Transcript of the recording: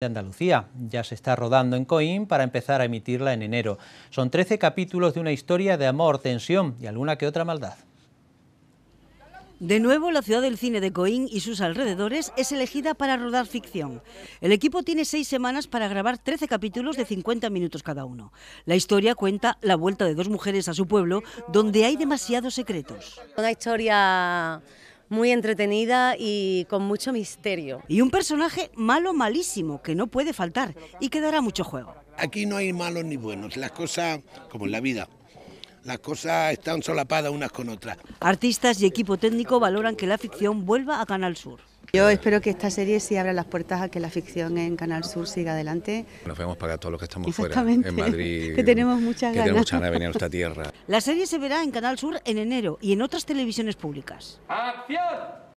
de Andalucía. Ya se está rodando en Coín para empezar a emitirla en enero. Son 13 capítulos de una historia de amor, tensión y alguna que otra maldad. De nuevo, la ciudad del cine de Coín y sus alrededores es elegida para rodar ficción. El equipo tiene seis semanas para grabar 13 capítulos de 50 minutos cada uno. La historia cuenta la vuelta de dos mujeres a su pueblo, donde hay demasiados secretos. Una historia muy entretenida y con mucho misterio. Y un personaje malo, malísimo, que no puede faltar y que dará mucho juego. Aquí no hay malos ni buenos, las cosas como en la vida. Las cosas están solapadas unas con otras. Artistas y equipo técnico valoran que la ficción vuelva a Canal Sur. Yo espero que esta serie sí abra las puertas a que la ficción en Canal Sur siga adelante. Nos vemos para todos los que estamos fuera, en Madrid. que tenemos muchas que ganas. Tenemos ganas de venir a esta tierra. La serie se verá en Canal Sur en enero y en otras televisiones públicas. ¡Acción!